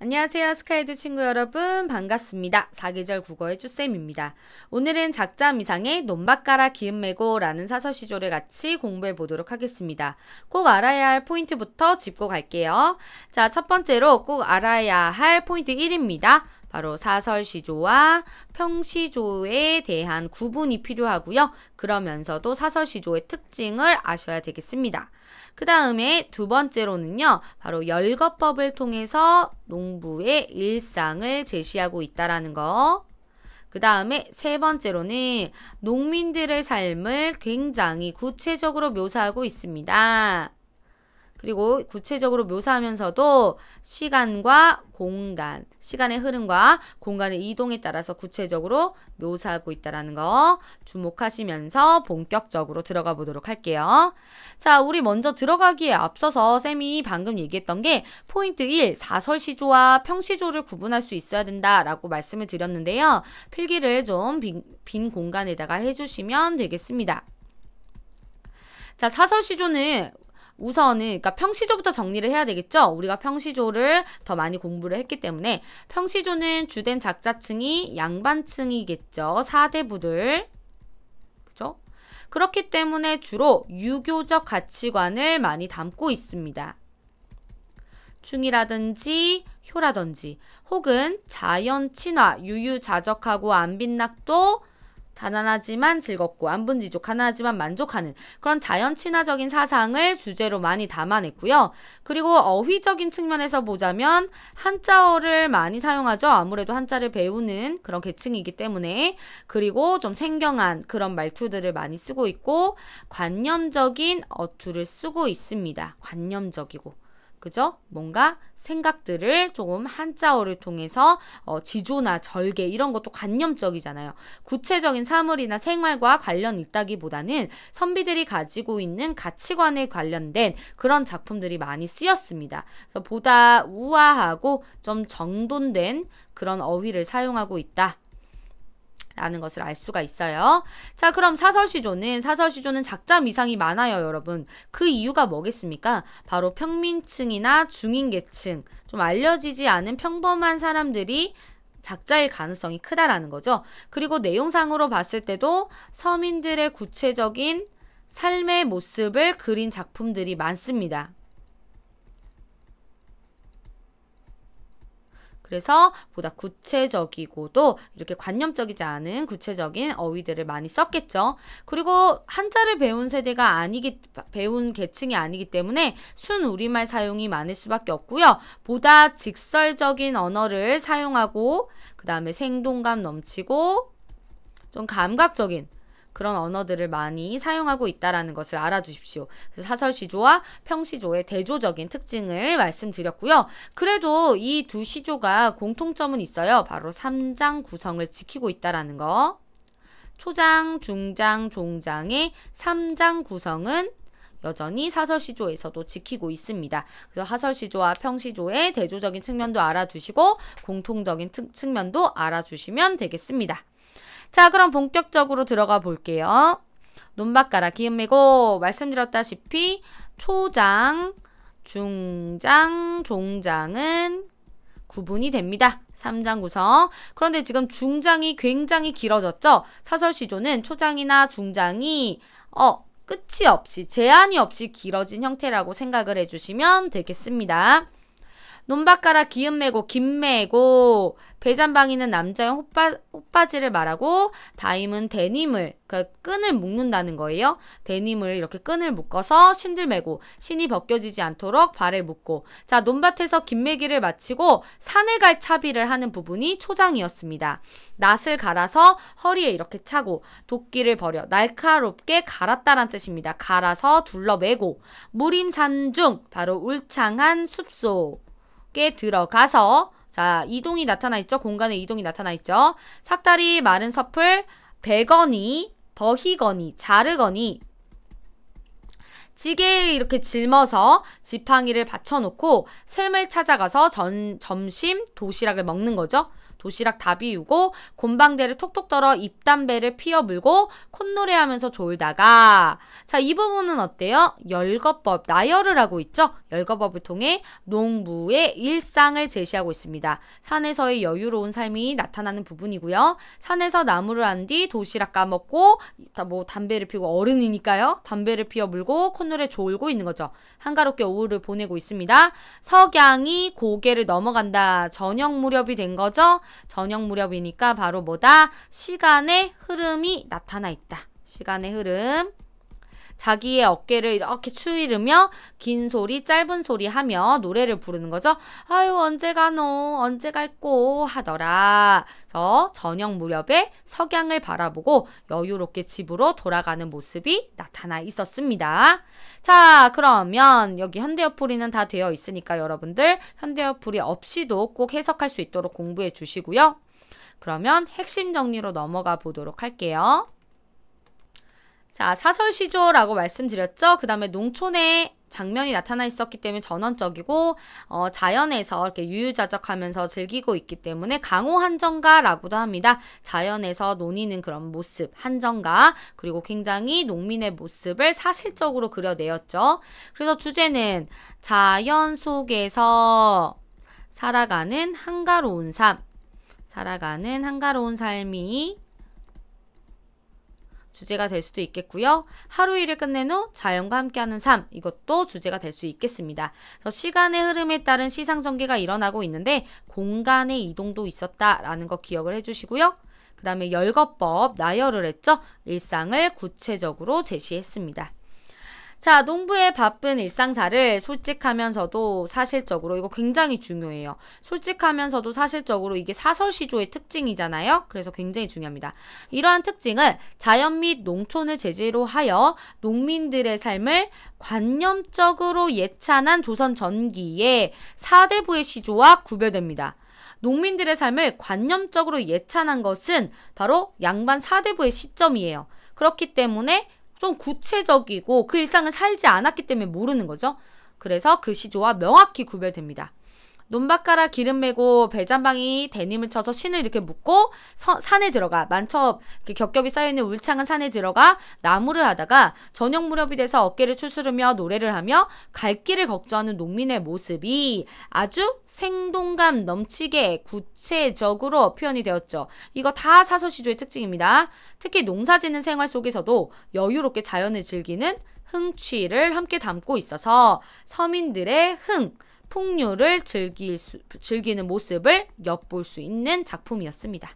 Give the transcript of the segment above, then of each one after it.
안녕하세요 스카이드 친구 여러분 반갑습니다. 사계절 국어의 쭈쌤입니다. 오늘은 작자 미상의 논밭가라 기음매고 라는 사서시조를 같이 공부해 보도록 하겠습니다. 꼭 알아야 할 포인트부터 짚고 갈게요. 자첫 번째로 꼭 알아야 할 포인트 1입니다. 바로 사설시조와 평시조에 대한 구분이 필요하고요. 그러면서도 사설시조의 특징을 아셔야 되겠습니다. 그 다음에 두 번째로는요. 바로 열거법을 통해서 농부의 일상을 제시하고 있다라는 거. 그 다음에 세 번째로는 농민들의 삶을 굉장히 구체적으로 묘사하고 있습니다. 그리고 구체적으로 묘사하면서도 시간과 공간, 시간의 흐름과 공간의 이동에 따라서 구체적으로 묘사하고 있다는거 주목하시면서 본격적으로 들어가 보도록 할게요. 자, 우리 먼저 들어가기에 앞서서 쌤이 방금 얘기했던 게 포인트 1, 사설시조와 평시조를 구분할 수 있어야 된다라고 말씀을 드렸는데요. 필기를 좀빈빈 공간에다가 해주시면 되겠습니다. 자, 사설시조는 우선은 그러니까 평시조부터 정리를 해야 되겠죠. 우리가 평시조를 더 많이 공부를 했기 때문에 평시조는 주된 작자층이 양반층이겠죠. 4대부들. 그죠? 그렇기 때문에 주로 유교적 가치관을 많이 담고 있습니다. 충이라든지 효라든지 혹은 자연 친화, 유유자적하고 안빈낙도 가난하지만 즐겁고 안분지족 가난하지만 만족하는 그런 자연 친화적인 사상을 주제로 많이 담아냈고요. 그리고 어휘적인 측면에서 보자면 한자어를 많이 사용하죠. 아무래도 한자를 배우는 그런 계층이기 때문에 그리고 좀 생경한 그런 말투들을 많이 쓰고 있고 관념적인 어투를 쓰고 있습니다. 관념적이고 그죠? 뭔가 생각들을 조금 한자어를 통해서 어, 지조나 절개 이런 것도 관념적이잖아요. 구체적인 사물이나 생활과 관련 있다기보다는 선비들이 가지고 있는 가치관에 관련된 그런 작품들이 많이 쓰였습니다. 보다 우아하고 좀 정돈된 그런 어휘를 사용하고 있다. 라는 것을 알 수가 있어요. 자 그럼 사설시조는 사설시조는 작자 미상이 많아요 여러분. 그 이유가 뭐겠습니까? 바로 평민층이나 중인계층 좀 알려지지 않은 평범한 사람들이 작자일 가능성이 크다라는 거죠. 그리고 내용상으로 봤을 때도 서민들의 구체적인 삶의 모습을 그린 작품들이 많습니다. 그래서 보다 구체적이고도 이렇게 관념적이지 않은 구체적인 어휘들을 많이 썼겠죠. 그리고 한자를 배운 세대가 아니기 배운 계층이 아니기 때문에 순 우리말 사용이 많을 수밖에 없고요. 보다 직설적인 언어를 사용하고 그다음에 생동감 넘치고 좀 감각적인 그런 언어들을 많이 사용하고 있다라는 것을 알아주십시오. 사설시조와 평시조의 대조적인 특징을 말씀드렸고요. 그래도 이 두 시조가 공통점은 있어요. 바로 3장 구성을 지키고 있다라는 거. 초장, 중장, 종장의 3장 구성은 여전히 사설시조에서도 지키고 있습니다. 그래서 하설시조와 평시조의 대조적인 측면도 알아두시고 공통적인 특, 측면도 알아주시면 되겠습니다. 자, 그럼 본격적으로 들어가 볼게요. 논밭가라 기음매고 말씀드렸다시피 초장, 중장, 종장은 구분이 됩니다. 3장 구성. 그런데 지금 중장이 굉장히 길어졌죠? 사설시조는 초장이나 중장이 어, 끝이 없이, 제한이 없이 길어진 형태라고 생각을 해주시면 되겠습니다. 논밭가라기음매고김매고 배잔방이는 남자의 호빠, 호빠지를 말하고 다임은 데님을 그 끈을 묶는다는 거예요. 데님을 이렇게 끈을 묶어서 신들매고 신이 벗겨지지 않도록 발에 묶고 자 논밭에서 김매기를 마치고 산에 갈 차비를 하는 부분이 초장이었습니다. 낫을 갈아서 허리에 이렇게 차고 도끼를 버려 날카롭게 갈았다란 뜻입니다. 갈아서 둘러매고 무림산중 바로 울창한 숲속 밖에 들어가서 자 이동이 나타나 있죠. 공간에 이동이 나타나 있죠. 삭다리 마른 서플 베거니 버히거니 자르거니 지게에 이렇게 짊어서 지팡이를 받쳐놓고 샘을 찾아가서 전, 점심 도시락을 먹는 거죠. 도시락 다 비우고 곤방대를 톡톡 떨어 입담배를 피어 물고 콧노래하면서 졸다가 자 이 부분은 어때요? 열거법 나열을 하고 있죠. 열거법을 통해 농부의 일상을 제시하고 있습니다. 산에서의 여유로운 삶이 나타나는 부분이고요. 산에서 나무를 한 뒤 도시락 까먹고 뭐 담배를 피우고 어른이니까요. 담배를 피워 물고 콧노래 졸고 있는 거죠. 한가롭게 오후를 보내고 있습니다. 석양이 고개를 넘어간다. 저녁 무렵이 된 거죠. 저녁 무렵이니까 바로 뭐다? 시간의 흐름이 나타나 있다. 시간의 흐름. 자기의 어깨를 이렇게 추이르며 긴 소리 짧은 소리 하며 노래를 부르는 거죠. 아유 언제 가노 언제 갈꼬 하더라. 그래서 저녁 무렵에 석양을 바라보고 여유롭게 집으로 돌아가는 모습이 나타나 있었습니다. 자 그러면 여기 현대어풀이는 다 되어 있으니까 여러분들 현대어풀이 없이도 꼭 해석할 수 있도록 공부해 주시고요. 그러면 핵심 정리로 넘어가 보도록 할게요. 자, 사설시조라고 말씀드렸죠? 그 다음에 농촌의 장면이 나타나 있었기 때문에 전원적이고 어, 자연에서 이렇게 유유자적하면서 즐기고 있기 때문에 강호 한정가라고도 합니다. 자연에서 논이는 그런 모습 한정가 그리고 굉장히 농민의 모습을 사실적으로 그려내었죠. 그래서 주제는 자연 속에서 살아가는 한가로운 삶 살아가는 한가로운 삶이 주제가 될 수도 있겠고요. 하루 일을 끝낸 후 자연과 함께하는 삶 이것도 주제가 될 수 있겠습니다. 그래서 시간의 흐름에 따른 시상 전개가 일어나고 있는데 공간의 이동도 있었다라는 거 기억을 해주시고요. 그 다음에 열거법 나열을 했죠. 일상을 구체적으로 제시했습니다. 자, 농부의 바쁜 일상사를 솔직하면서도 사실적으로 이거 굉장히 중요해요. 솔직하면서도 사실적으로 이게 사설 시조의 특징이잖아요. 그래서 굉장히 중요합니다. 이러한 특징은 자연 및 농촌을 제재로 하여 농민들의 삶을 관념적으로 예찬한 조선 전기의 사대부의 시조와 구별됩니다. 농민들의 삶을 관념적으로 예찬한 것은 바로 양반 사대부의 시점이에요. 그렇기 때문에 좀 구체적이고 그 일상을 살지 않았기 때문에 모르는 거죠. 그래서 그 시조와 명확히 구별됩니다. 논밭가라 기름 메고 배잔방이 데님을 쳐서 신을 이렇게 묶고 서, 산에 들어가 만첩 이렇게 겹겹이 쌓여있는 울창한 산에 들어가 나무를 하다가 저녁 무렵이 돼서 어깨를 추스르며 노래를 하며 갈 길을 걱정하는 농민의 모습이 아주 생동감 넘치게 구체적으로 표현이 되었죠. 이거 다 사서시조의 특징입니다. 특히 농사짓는 생활 속에서도 여유롭게 자연을 즐기는 흥취를 함께 담고 있어서 서민들의 흥, 풍류를 즐길 수, 즐기는 모습을 엿볼 수 있는 작품이었습니다.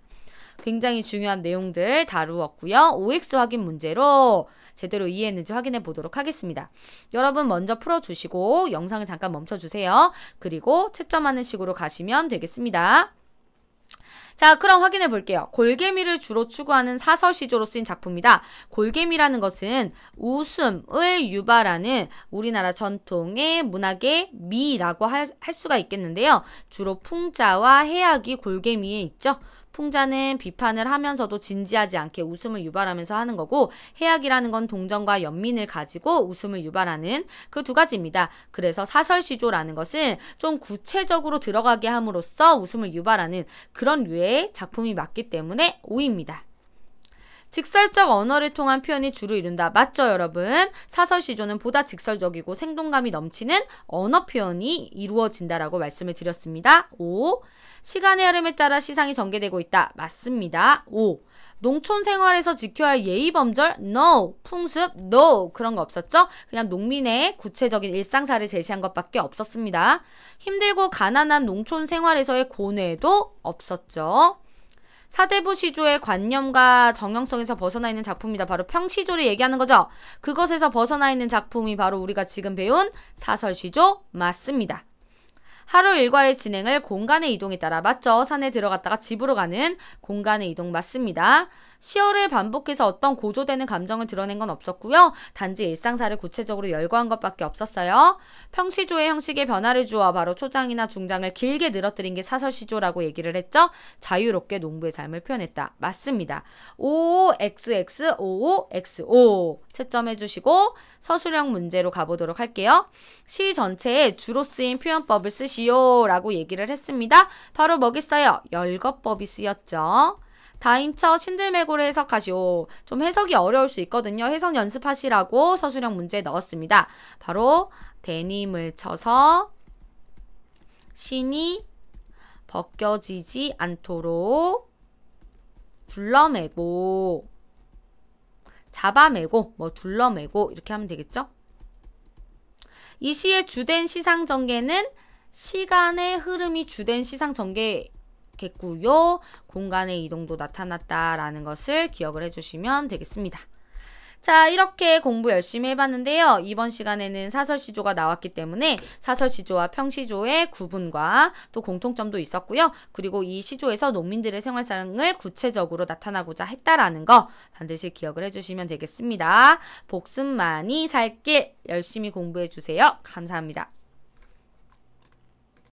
굉장히 중요한 내용들 다루었고요. OX 확인 문제로 제대로 이해했는지 확인해 보도록 하겠습니다. 여러분 먼저 풀어주시고 영상을 잠깐 멈춰주세요. 그리고 채점하는 식으로 가시면 되겠습니다. 자, 그럼 확인해 볼게요. 골개미를 주로 추구하는 사설시조로 쓰인 작품이다. 골개미라는 것은 웃음을 유발하는 우리나라 전통의 문학의 미라고 할 수가 있겠는데요. 주로 풍자와 해악이 골개미에 있죠. 풍자는 비판을 하면서도 진지하지 않게 웃음을 유발하면서 하는 거고 해악이라는 건 동정과 연민을 가지고 웃음을 유발하는 그 두 가지입니다. 그래서 사설시조라는 것은 좀 구체적으로 들어가게 함으로써 웃음을 유발하는 그런 류의 작품이 맞기 때문에 5입니다 직설적 언어를 통한 표현이 주로 이룬다. 맞죠, 여러분? 사설 시조는 보다 직설적이고 생동감이 넘치는 언어 표현이 이루어진다라고 말씀을 드렸습니다. 5. 시간의 흐름에 따라 시상이 전개되고 있다. 맞습니다. 5. 농촌 생활에서 지켜야 할 예의 범절 no 풍습 no 그런 거 없었죠? 그냥 농민의 구체적인 일상사를 제시한 것밖에 없었습니다. 힘들고 가난한 농촌 생활에서의 고뇌도 없었죠. 사대부 시조의 관념과 정형성에서 벗어나 있는 작품이다. 바로 평시조를 얘기하는 거죠. 그것에서 벗어나 있는 작품이 바로 우리가 지금 배운 사설 시조 맞습니다. 하루 일과의 진행을 공간의 이동에 따라 맞죠. 산에 들어갔다가 집으로 가는 공간의 이동 맞습니다. 시어를 반복해서 어떤 고조되는 감정을 드러낸 건 없었고요. 단지 일상사를 구체적으로 열거한 것밖에 없었어요. 평시조의 형식에 변화를 주어 바로 초장이나 중장을 길게 늘어뜨린 게 사설시조라고 얘기를 했죠. 자유롭게 농부의 삶을 표현했다. 맞습니다. OXX55XO 채점해 주시고 서술형 문제로 가보도록 할게요. 시 전체에 주로 쓰인 표현법을 쓰시오 라고 얘기를 했습니다. 바로 뭐겠어요? 열거법이 쓰였죠. 다임처 신들매고를 해석하시오. 좀 해석이 어려울 수 있거든요. 해석 연습하시라고 서술형 문제에 넣었습니다. 바로 데님을 쳐서 신이 벗겨지지 않도록 둘러매고 잡아매고 뭐 둘러매고 이렇게 하면 되겠죠? 이 시의 주된 시상 전개는 시간의 흐름이 주된 시상 전개 나타났고요 공간의 이동도 나타났다라는 것을 기억을 해주시면 되겠습니다. 자, 이렇게 공부 열심히 해봤는데요. 이번 시간에는 사설시조가 나왔기 때문에 사설시조와 평시조의 구분과 또 공통점도 있었고요. 그리고 이 시조에서 농민들의 생활상을 구체적으로 나타나고자 했다라는 거 반드시 기억을 해주시면 되겠습니다. 복습 많이 살길 열심히 공부해주세요. 감사합니다.